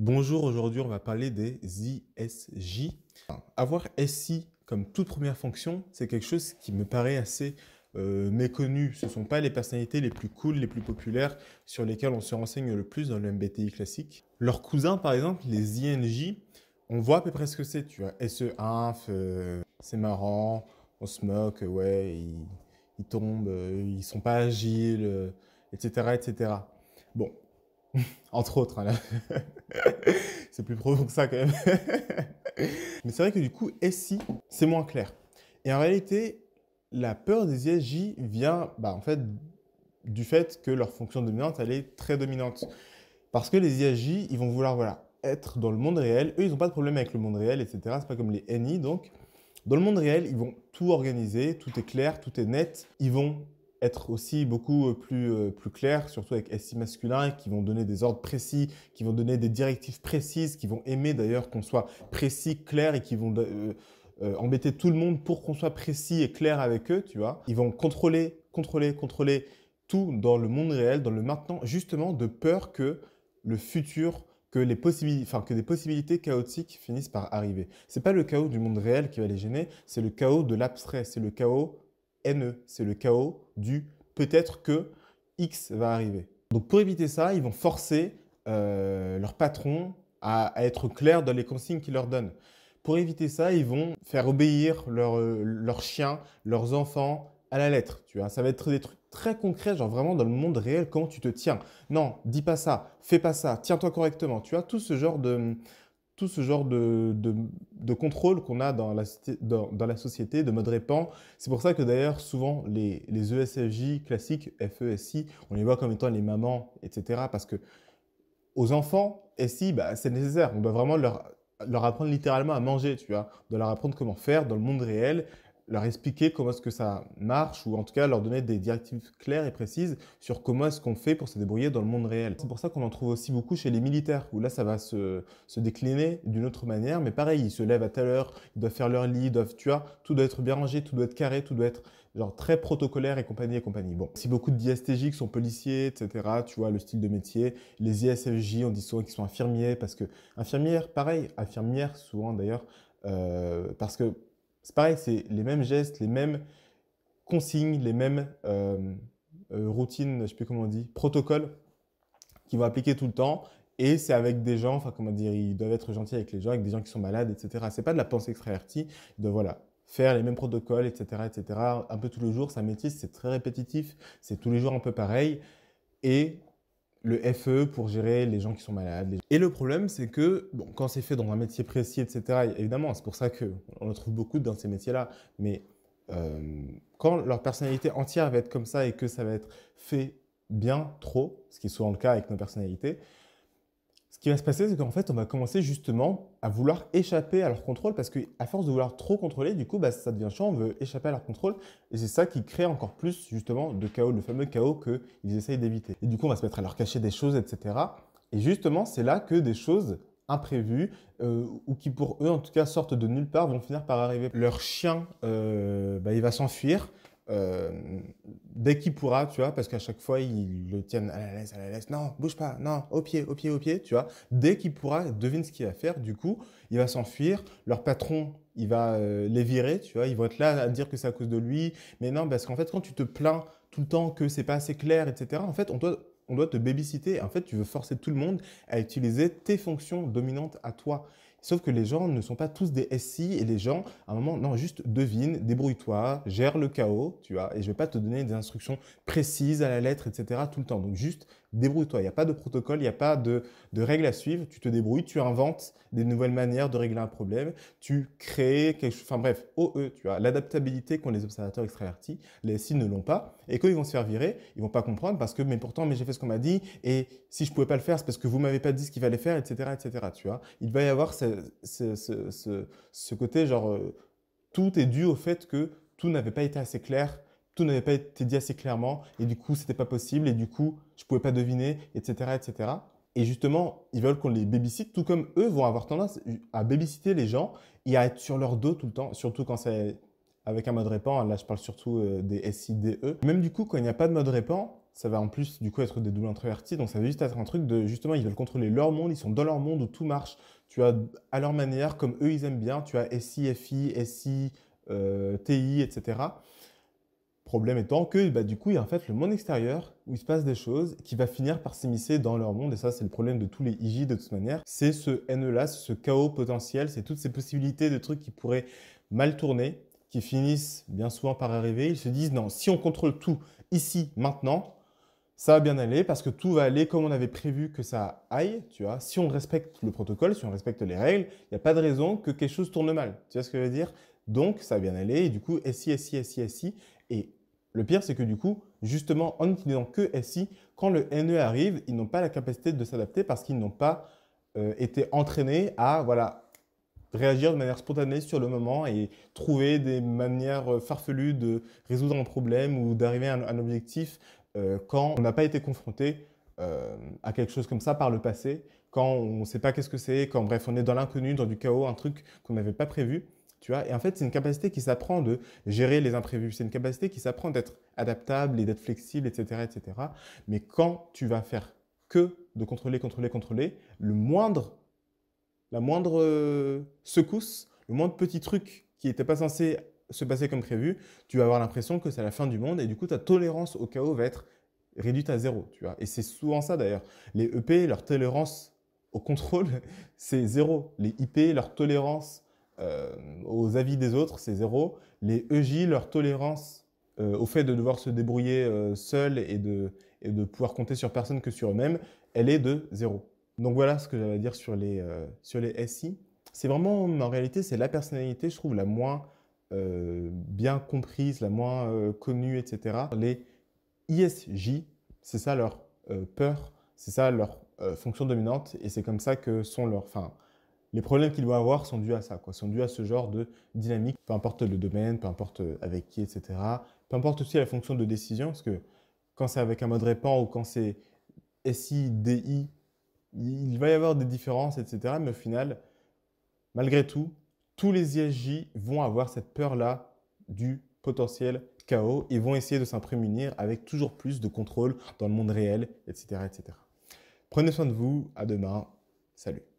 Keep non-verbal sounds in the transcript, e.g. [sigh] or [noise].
Bonjour, aujourd'hui on va parler des ISJ. Avoir SI comme toute première fonction, c'est quelque chose qui me paraît assez euh, méconnu. Ce ne sont pas les personnalités les plus cool, les plus populaires, sur lesquelles on se renseigne le plus dans le MBTI classique. Leurs cousins, par exemple, les INJ, on voit à peu près ce que c'est. Tu vois, SE 1 euh, c'est marrant, on se moque, ouais, ils, tombent, euh, ils sont pas agiles, etc., etc. Bon, [laughs] Entre autres, hein, [laughs] c'est plus profond que ça quand même. [laughs] Mais c'est vrai que du coup, SI, c'est moins clair. Et en réalité, la peur des ISJ vient bah, en fait, du fait que leur fonction dominante, elle est très dominante. Parce que les ISJ, ils vont vouloir voilà, être dans le monde réel. Eux, ils n'ont pas de problème avec le monde réel, etc. C'est pas comme les NI. Donc, dans le monde réel, ils vont tout organiser, tout est clair, tout est net. Ils vont être aussi beaucoup euh, plus, euh, plus clair, surtout avec SI masculin, qui vont donner des ordres précis, qui vont donner des directives précises, qui vont aimer d'ailleurs qu'on soit précis, clair et qui vont euh, embêter tout le monde pour qu'on soit précis et clair avec eux, tu vois. Ils vont contrôler, contrôler, contrôler tout dans le monde réel, dans le maintenant, justement de peur que le futur que, les enfin, que des possibilités chaotiques finissent par arriver. Ce n'est pas le chaos du monde réel qui va les gêner, c'est le chaos de l'abstrait, c'est le chaos NE. C'est le chaos du peut-être que X va arriver. Donc pour éviter ça, ils vont forcer euh, leur patron à, être clair dans les consignes qu'il leur donne. Pour éviter ça, ils vont faire obéir euh, leurs chiens, leurs enfants à la lettre. Tu vois, ça va être des trucs très concrets, genre vraiment dans le monde réel, comment tu te tiens. Non, dis pas ça, fais pas ça, tiens-toi correctement. Tu as tout ce genre de, tout ce genre de, contrôle qu'on a dans la, dans, la, société, de mode répand. C'est pour ça que d'ailleurs, souvent, les, les, ESFJ classiques, FESI, on les voit comme étant les mamans, etc. Parce que aux enfants, SI, bah, c'est nécessaire. On doit vraiment leur, leur apprendre littéralement à manger, tu vois. de leur apprendre comment faire dans le monde réel leur expliquer comment est-ce que ça marche, ou en tout cas leur donner des directives claires et précises sur comment est-ce qu'on fait pour se débrouiller dans le monde réel. C'est pour ça qu'on en trouve aussi beaucoup chez les militaires, où là ça va se, se décliner d'une autre manière, mais pareil, ils se lèvent à telle heure, ils doivent faire leur lit, doivent, tu vois, tout doit être bien rangé, tout doit être carré, tout doit être genre très protocolaire et compagnie et compagnie. Bon, si beaucoup de diastégiques qui sont policiers, etc., tu vois, le style de métier, les ISFJ, on dit souvent qu'ils sont infirmiers, parce que infirmières, pareil, infirmières souvent d'ailleurs, euh, parce que c'est pareil, c'est les mêmes gestes, les mêmes consignes, les mêmes euh, euh, routines, je ne sais plus comment on dit, protocoles qu'ils vont appliquer tout le temps. Et c'est avec des gens, enfin comment dire, ils doivent être gentils avec les gens, avec des gens qui sont malades, etc. C'est pas de la pensée extravertie, de voilà, faire les mêmes protocoles, etc., etc. Un peu tous les jours, ça métisse, c'est très répétitif, c'est tous les jours un peu pareil. Et le FE pour gérer les gens qui sont malades. Et le problème, c'est que quand c'est fait dans un métier précis, etc., évidemment, c'est pour ça qu'on en trouve beaucoup dans ces métiers-là, mais euh, quand leur personnalité entière va être comme ça et que ça va être fait bien trop, ce qui est souvent le cas avec nos personnalités, ce qui va se passer, c'est qu'en fait, on va commencer justement à vouloir échapper à leur contrôle parce qu'à force de vouloir trop contrôler, du coup, bah, ça devient chiant, on veut échapper à leur contrôle et c'est ça qui crée encore plus justement de chaos, le fameux chaos qu'ils essayent d'éviter. Et du coup, on va se mettre à leur cacher des choses, etc. Et justement, c'est là que des choses imprévues euh, ou qui pour eux en tout cas sortent de nulle part vont finir par arriver. Leur chien, euh, bah, il va s'enfuir euh, dès qu'il pourra, tu vois, parce qu'à chaque fois, ils le tiennent à la laisse, à la laisse, non, bouge pas, non, au pied, au pied, au pied, tu vois. Dès qu'il pourra, devine ce qu'il va faire, du coup, il va s'enfuir, leur patron, il va euh, les virer, tu vois, ils vont être là à dire que c'est à cause de lui, mais non, parce qu'en fait, quand tu te plains tout le temps que c'est pas assez clair, etc., en fait, on doit, on doit te babysitter, en fait, tu veux forcer tout le monde à utiliser tes fonctions dominantes à toi. Sauf que les gens ne sont pas tous des SI et les gens, à un moment, non, juste devine, débrouille-toi, gère le chaos, tu vois, et je vais pas te donner des instructions précises à la lettre, etc. tout le temps. Donc juste débrouille-toi. Il n'y a pas de protocole, il n'y a pas de, de règles à suivre. Tu te débrouilles, tu inventes des nouvelles manières de régler un problème, tu crées quelque chose. Enfin bref, OE, tu vois, l'adaptabilité qu'ont les observateurs extravertis, les SI ne l'ont pas. Et quand ils vont se faire virer, ils vont pas comprendre parce que, mais pourtant, mais j'ai fait ce qu'on m'a dit et si je pouvais pas le faire, c'est parce que vous m'avez pas dit ce qu'il fallait faire, etc., etc. Tu vois, il va y avoir cette ce, côté, genre, euh, tout est dû au fait que tout n'avait pas été assez clair, tout n'avait pas été dit assez clairement, et du coup, c'était pas possible, et du coup, je pouvais pas deviner, etc., etc. Et justement, ils veulent qu'on les babysite, tout comme eux vont avoir tendance à babysiter les gens et à être sur leur dos tout le temps, surtout quand c'est avec un mode répand. Là, je parle surtout euh, des SIDE. Même du coup, quand il n'y a pas de mode répand, ça va en plus du coup être des doubles introvertis, donc ça va juste être un truc de justement ils veulent contrôler leur monde, ils sont dans leur monde où tout marche, tu as à leur manière, comme eux ils aiment bien, tu as SI, FI, SI, euh, TI, etc. Problème étant que bah, du coup il y a en fait le monde extérieur où il se passe des choses qui va finir par s'immiscer dans leur monde, et ça c'est le problème de tous les IJ de toute manière, c'est ce NE-là, ce chaos potentiel, c'est toutes ces possibilités de trucs qui pourraient mal tourner, qui finissent bien souvent par arriver, ils se disent non, si on contrôle tout ici, maintenant, ça va bien aller parce que tout va aller comme on avait prévu que ça aille, tu vois. Si on respecte le protocole, si on respecte les règles, il n'y a pas de raison que quelque chose tourne mal. Tu vois ce que je veux dire Donc, ça va bien aller et du coup, SI, SI, SI, SI. Et le pire, c'est que du coup, justement, en n'utilisant que SI, quand le NE arrive, ils n'ont pas la capacité de s'adapter parce qu'ils n'ont pas euh, été entraînés à, voilà, réagir de manière spontanée sur le moment et trouver des manières euh, farfelues de résoudre un problème ou d'arriver à un objectif euh, quand on n'a pas été confronté euh, à quelque chose comme ça par le passé, quand on ne sait pas qu'est-ce que c'est, quand bref, on est dans l'inconnu, dans du chaos, un truc qu'on n'avait pas prévu. Tu vois et en fait, c'est une capacité qui s'apprend de gérer les imprévus. C'est une capacité qui s'apprend d'être adaptable et d'être flexible, etc., etc. Mais quand tu vas faire que de contrôler, contrôler, contrôler, le moindre, la moindre euh, secousse, le moindre petit truc qui n'était pas censé se passer comme prévu, tu vas avoir l'impression que c'est la fin du monde et du coup ta tolérance au chaos va être réduite à zéro. Tu vois. Et c'est souvent ça d'ailleurs. Les EP, leur tolérance au contrôle, [laughs] c'est zéro. Les IP, leur tolérance euh, aux avis des autres, c'est zéro. Les EJ, leur tolérance euh, au fait de devoir se débrouiller euh, seul et de, de pouvoir compter sur personne que sur eux-mêmes, elle est de zéro. Donc voilà ce que j'avais à dire sur les, sur les SI. C'est vraiment, en réalité, c'est la personnalité, je trouve, la moins euh, bien comprise, la moins euh, connue, etc. Les ISJ, c'est ça leur euh, peur, c'est ça leur fonction dominante, et c'est comme ça que sont leurs... Enfin, les problèmes qu'ils vont avoir sont dus à ça, quoi, sont dus à ce genre de dynamique, peu importe le domaine, peu importe avec qui, etc. Peu importe aussi la fonction de décision, parce que quand c'est avec un mode répand ou quand c'est SIDI il va y avoir des différences, etc. Mais au final, malgré tout, tous les ISJ vont avoir cette peur-là du potentiel chaos et vont essayer de s'en prémunir avec toujours plus de contrôle dans le monde réel, etc., etc. Prenez soin de vous, à demain, salut.